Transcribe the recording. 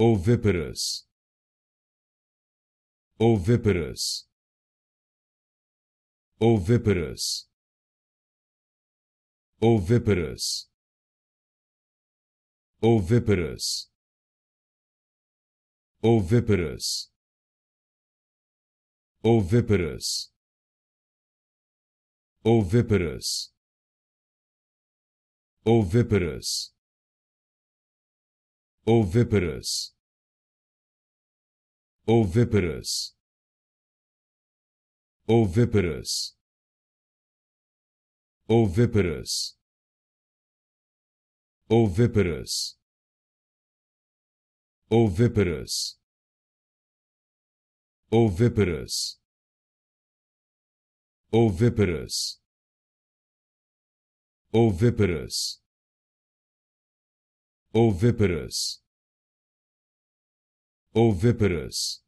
oviparous oviparous oviparous oviparous oviparous oviparous oviparous oviparous oviparous oviparous oviparous oviparous oviparous oviparous oviparous oviparous oviparous oviparous Oviparous. Oviparous.